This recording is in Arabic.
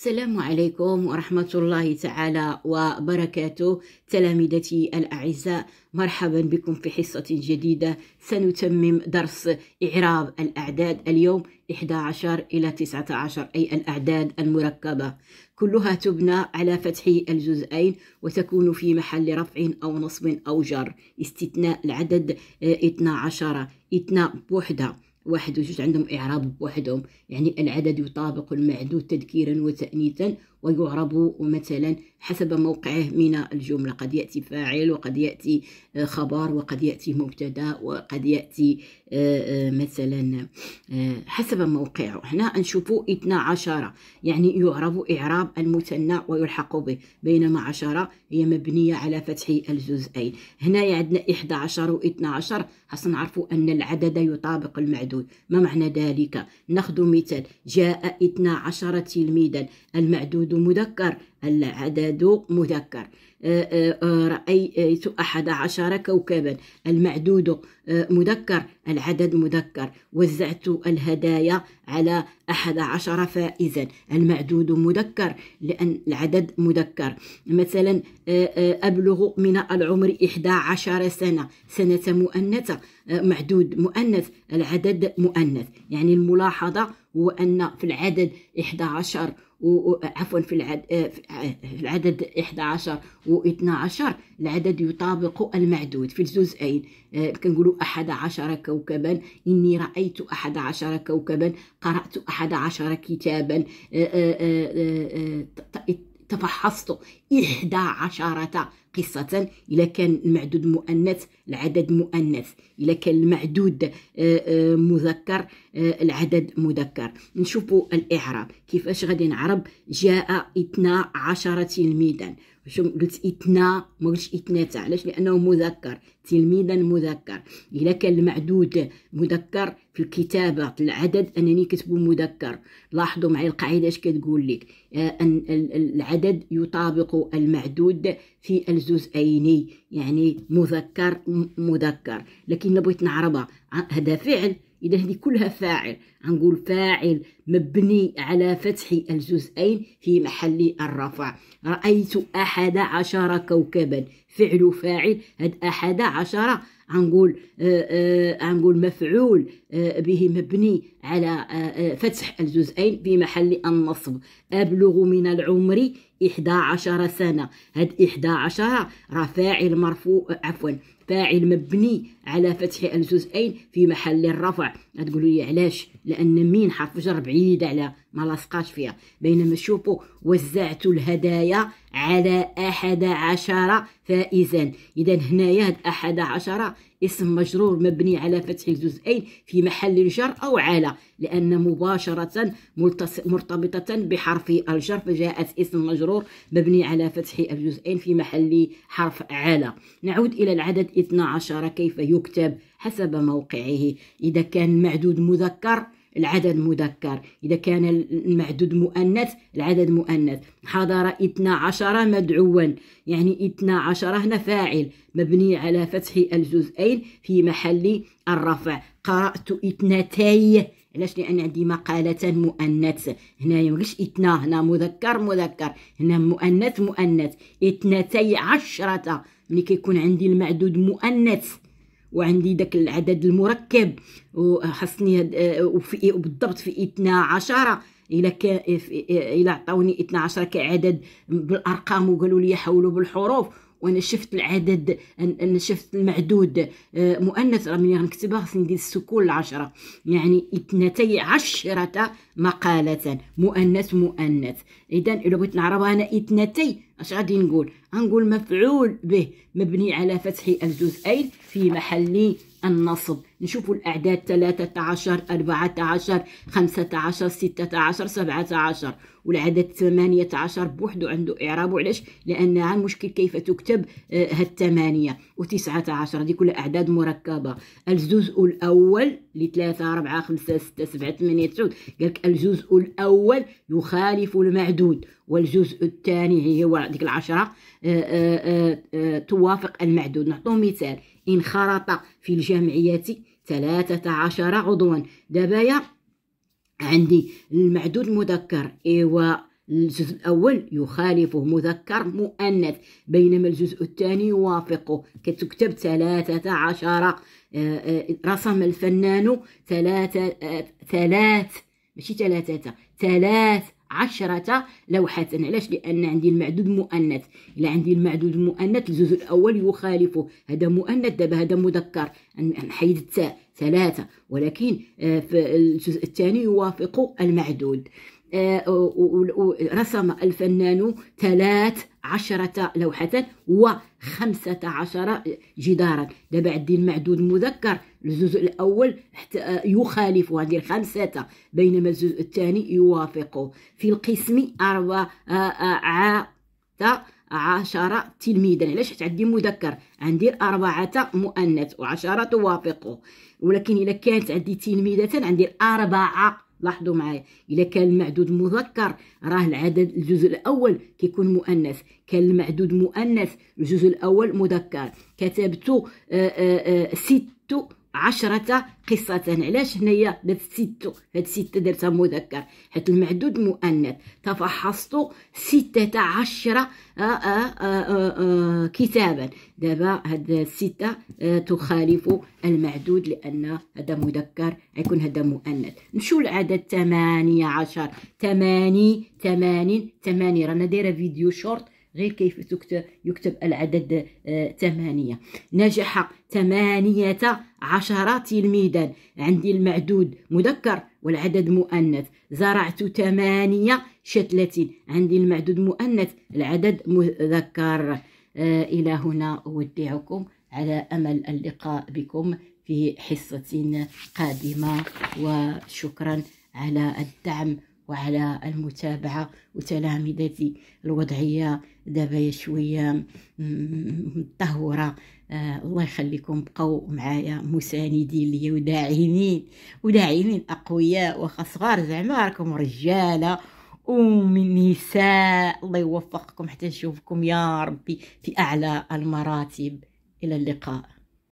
السلام عليكم ورحمة الله تعالى وبركاته تلامذتي الأعزاء مرحبا بكم في حصة جديدة سنتمم درس إعراب الأعداد اليوم 11 إلى 19 أي الأعداد المركبة كلها تبنى على فتح الجزئين وتكون في محل رفع أو نصب أو جر استثناء العدد 12 آه، اثناء بوحدة واحد وجوج عندهم إعراب بوحدهم يعني العدد يطابق المعدود تذكيرا وتأنيثا ويعرب مثلا حسب موقعه من الجملة قد يأتي فاعل وقد يأتي آه، خبر وقد يأتي مبتدا وقد يأتي آه، آه، مثلا حسب موقعه هنا نشوفوا 12 يعني يعرب إعراب المثنى ويلحق به بينما 10 هي مبنية على فتح الجزئين هنا عندنا 11 و 12 خاصنا نعرفوا أن العدد يطابق المعدود ما معنى ذلك ناخذ مثال جاء 12 تلميذا المعدود مذكر العدد مذكر آه، آه، رأيت أحد عشر كوكبا المعدود آه، مذكر العدد مذكر وزعت الهدايا على أحد عشر فائزا المعدود مذكر لأن العدد مذكر مثلا أبلغ من العمر إحدى عشر سنة سنة مؤنثة معدود مؤنث العدد مؤنث يعني الملاحظة هو أن في العدد 11 و... عفوا في العدد في العدد 11 و 12 العدد يطابق المعدود في الجزئين آه، كنقولوا أحد عشر كوكبا إني رأيت أحد عشر كوكبا قرأت أحد عشر كتابا آه، آه، تفحصت إحدى عشرة قصة إذا كان المعدود مؤنث العدد مؤنث إذا كان المعدود مذكر العدد مذكر نشوفوا الإعراب كيفاش غادي نعرب جاء اثنا تلميذا باش قلت إتنا ما قلتش إتناتا علاش لأنه مذكر تلميذا مذكر إلا كان المعدود مذكر في الكتابة العدد أنني كتبو مذكر لاحظوا معي القاعدة اش كتقول لك آه، أن العدد يطابق المعدود في الجزئين يعني مذكر مذكر لكن بغيت نعربها هذا فعل إذا هذه كلها فاعل نقول فاعل مبني على فتح الجزئين في محل الرفع رأيت أحد عشر كوكبا فعل فاعل هاد أحد عشر غنقول آه، آه، نقول مفعول آه، به مبني على فتح الجزئين في محل النصب أبلغ من العمر إحدى عشر سنة هاد إحدى عشر راه فاعل مرفوع عفوا فاعل مبني على فتح الجزئين في محل الرفع هتقولوا لي علاش لان مين حرف جر بعيد على ما لاصقاش فيها بينما شوفوا وزعت الهدايا على احد عشر فائزا اذا هنايا هاد احد عشر اسم مجرور مبني على فتح الجزئين في محل الجر أو على لأن مباشرة مرتبطة بحرف الجر فجاءت اسم مجرور مبني على فتح الجزئين في محل حرف على نعود إلى العدد 12 كيف يكتب حسب موقعه إذا كان معدود مذكر العدد مذكر إذا كان المعدود مؤنث العدد مؤنث حضر اثنا عشر مدعوا يعني اثنا عشر هنا فاعل مبني على فتح الجزئين في محل الرفع قرأت اثنتي علاش لان عندي مقالة مؤنث هنا يمكنش اثنا هنا مذكر مذكر هنا مؤنث مؤنث اثنتي عشرة ملي كيكون عندي المعدود مؤنث وعندي داك العدد المركب وخاصني آه، وبالضبط في 12 الى ك... الى عطاوني 12 كعدد بالارقام وقالوا لي حولوا بالحروف وانا شفت العدد انا شفت المعدود آه، مؤنث راه ملي غنكتبها خاصني ندير السكون العشرة يعني اثنتي عشرة مقالة مؤنث مؤنث اذا الا بغيت نعربها انا اثنتي اش غادي نقول غنقول مفعول به مبني على فتح الجزئين في محل النصب نشوفوا الأعداد 13 14 15 16 17 والعدد 18 بوحدو عنده اعراب علاش لأنها المشكل كيف تكتب آه، هالثمانية و19 هذه كلها أعداد مركبة الجزء الأول ل 3 4 5 6 7 8 9 قال لك الجزء الأول يخالف المعدود والجزء الثاني هو ديك العشرة آه، آه، آه، توافق المعدود نعطو مثال إن خرط في الجمعية ثلاثة عشر عضوا دابايا عندي المعدود مذكر إيوا الجزء الأول يخالفه مذكر مؤنث بينما الجزء الثاني يوافقه كتكتب ثلاثة عشر رسم الفنان ثلاثة ثلاث ماشي ثلاثة ثلاث عشرة لوحات علاش لأن عندي المعدود مؤنث إلا عندي المعدود مؤنث الجزء الأول يخالفه هذا مؤنث دابا هذا مذكر نحيد التاء ثلاثة ولكن آه، في الجزء الثاني يوافق المعدود آه، رسم الفنان ثلاث عشرة لوحة وخمسة عشر جدارا دابا عندي المعدود مذكر الجزء الأول آه، يخالف هذه الخمسة بينما الجزء الثاني يوافقه في القسم أربعة آه، عشرة تلميذا علاش حيت عندي مذكر عندي أربعة مؤنث وعشرة توافقه ولكن إذا كانت عندي تلميذة عندي أربعة لاحظوا معايا الا كان المعدود مذكر راه العدد الجزء الاول كيكون مؤنث كان المعدود مؤنث الجزء الاول مذكر كتبت 6 آه، آه، آه، عشرة قصة علاش هنايا درت ستو هاد ستة درتها مذكر حيت المعدود مؤنث تفحصت ستة عشرة آه، آه، آه، كتابا دابا هاد الستة تخالف المعدود لأن هذا مذكر غيكون هذا مؤنث نمشيو لعدد ثمانية عشر ثماني ثمانين ثماني رانا دايرة فيديو شورت غير كيف تكتب يكتب العدد آه، ثمانية نجح ثمانية عشر تلميذا عندي المعدود مذكر والعدد مؤنث زرعت ثمانية شتلة عندي المعدود مؤنث العدد مذكر آه، إلى هنا أودعكم على أمل اللقاء بكم في حصة قادمة وشكرا على الدعم وعلى المتابعة وتلامذتي الوضعية دابا شوية متهورة آه الله يخليكم بقوا معايا مساندين ليا وداعينين وداعينين أقوياء وخصغار صغار زعما راكم رجالة ومن نساء الله يوفقكم حتى نشوفكم يا ربي في أعلى المراتب إلى اللقاء